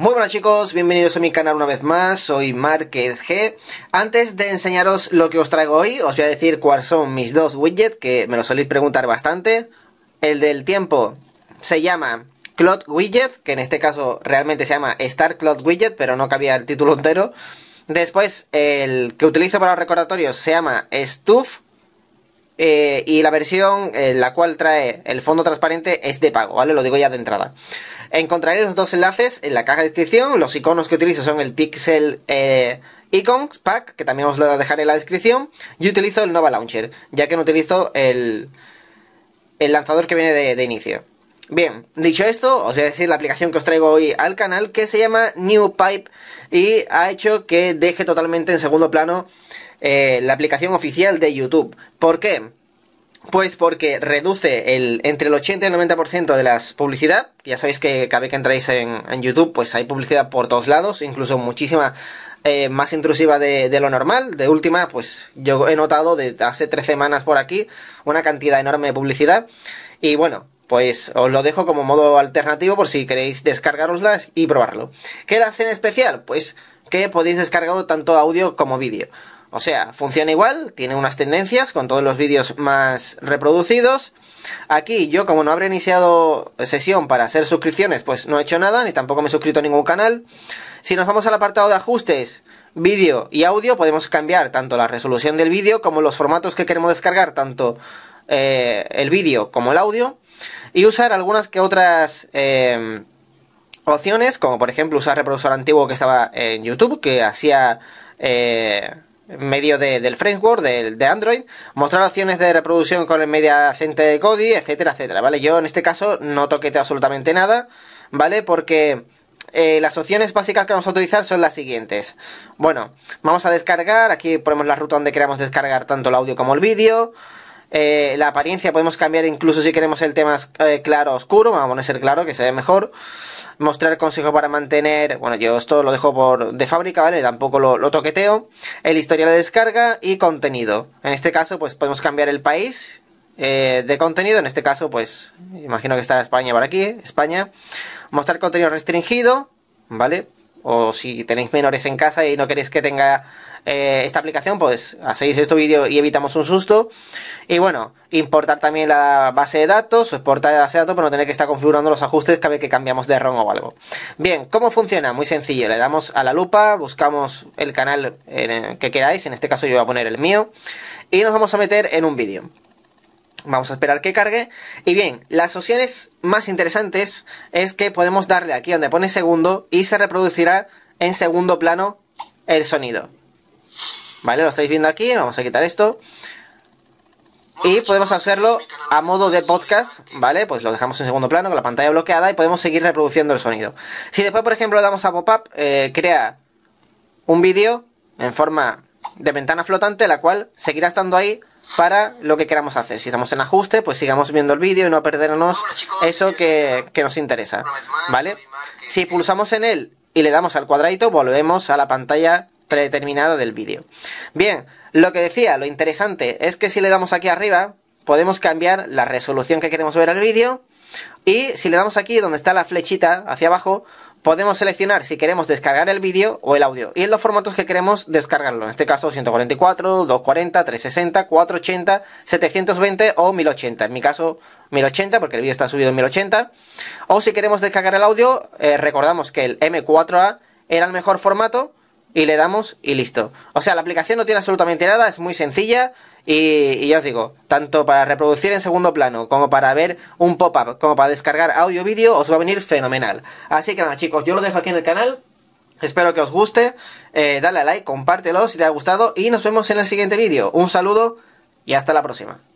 Muy buenas chicos, bienvenidos a mi canal una vez más, soy Márquez G. Antes de enseñaros lo que os traigo hoy, os voy a decir cuáles son mis dos widgets, que me lo soléis preguntar bastante. El del tiempo se llama Cloud Widget, que en este caso realmente se llama Star Cloud Widget, pero no cabía el título entero. Después, el que utilizo para los recordatorios se llama Stuff, eh, y la versión en eh, la cual trae el fondo transparente es de pago, ¿vale? Lo digo ya de entrada. Encontraré los dos enlaces en la caja de descripción. Los iconos que utilizo son el Pixel Icon eh, Icons Pack, que también os lo dejaré en la descripción. Y utilizo el Nova Launcher, ya que no utilizo el, el lanzador que viene de, inicio. Bien, dicho esto, os voy a decir la aplicación que os traigo hoy al canal, que se llama New Pipe y ha hecho que deje totalmente en segundo plano eh, la aplicación oficial de YouTube. ¿Por qué? Pues porque reduce el, entre el 80 y el 90% de las publicidad. Ya sabéis que cada vez que entráis en, en YouTube, pues hay publicidad por todos lados, incluso muchísima eh, más intrusiva de, lo normal. De última, pues yo he notado de hace tres semanas por aquí una cantidad enorme de publicidad. Y bueno, pues os lo dejo como modo alternativo por si queréis descargarosla y probarlo. ¿Qué la hacen especial? Pues que podéis descargar tanto audio como vídeo. O sea, funciona igual, tiene unas tendencias con todos los vídeos más reproducidos. Aquí yo como no habré iniciado sesión para hacer suscripciones, pues no he hecho nada, ni tampoco me he suscrito a ningún canal. Si nos vamos al apartado de ajustes, vídeo y audio, podemos cambiar tanto la resolución del vídeo como los formatos que queremos descargar, tanto eh, el vídeo como el audio. Y usar algunas que otras... Em, opciones como por ejemplo usar reproductor antiguo que estaba en YouTube que hacía eh, medio del framework de, Android, mostrar opciones de reproducción con el media center de Kodi, etcétera, etcétera, ¿vale? Yo en este caso no toquete absolutamente nada, ¿vale? Porque eh, las opciones básicas que vamos a utilizar son las siguientes. Bueno, vamos a descargar, aquí ponemos la ruta donde queramos descargar tanto el audio como el vídeo. Eh, la apariencia podemos cambiar incluso si queremos el tema eh, claro oscuro, vamos a poner ser claro que se ve mejor. Mostrar consejos para mantener, bueno yo esto lo dejo por de fábrica, ¿vale? Tampoco lo, toqueteo. El historial de descarga y contenido. En este caso pues podemos cambiar el país eh, de contenido, en este caso pues imagino que estará España por aquí, España. Mostrar contenido restringido, ¿vale? O si tenéis menores en casa y no queréis que tenga eh, esta aplicación, pues hacéis este vídeo y evitamos un susto. Y bueno, importar también la base de datos, exportar la base de datos para no tener que estar configurando los ajustes cada vez que cambiamos de ROM o algo. Bien, ¿cómo funciona? Muy sencillo, le damos a la lupa, buscamos el canal que queráis, en este caso yo voy a poner el mío, y nos vamos a meter en un vídeo. Vamos a esperar que cargue. Y bien, las opciones más interesantes es que podemos darle aquí donde pone segundo y se reproducirá en segundo plano el sonido. ¿Vale? Lo estáis viendo aquí, vamos a quitar esto. Y podemos este hacerlo a modo de podcast, ¿vale? Pues lo dejamos en segundo plano con la pantalla bloqueada y podemos seguir reproduciendo el sonido. Si después, por ejemplo, le damos a pop-up, eh, crea un vídeo en forma de ventana flotante, la cual seguirá estando ahí para lo que queramos hacer. Si estamos en ajuste, pues sigamos viendo el vídeo y no perdernos eso este que, que, nos interesa. ¿Vale? Si eh, pulsamos en él y le damos al cuadradito, volvemos a la pantalla predeterminada del vídeo. Bien, lo que decía, lo interesante es que si le damos aquí arriba, podemos cambiar la resolución que queremos ver al vídeo y si le damos aquí donde está la flechita hacia abajo, podemos seleccionar si queremos descargar el vídeo o el audio y en los formatos que queremos descargarlo, en este caso 144, 240, 360, 480, 720 o 1080, en mi caso 1080 porque el vídeo está subido en 1080 o si queremos descargar el audio, eh, recordamos que el M4A era el mejor formato y le damos y listo. O sea, la aplicación no tiene absolutamente nada, es muy sencilla y, y ya os digo, tanto para reproducir en segundo plano como para ver un pop-up, como para descargar audio-vídeo, os va a venir fenomenal. Así que nada chicos, yo lo dejo aquí en el canal, espero que os guste, eh, dale a like, compártelo si te ha gustado y nos vemos en el siguiente vídeo. Un saludo y hasta la próxima.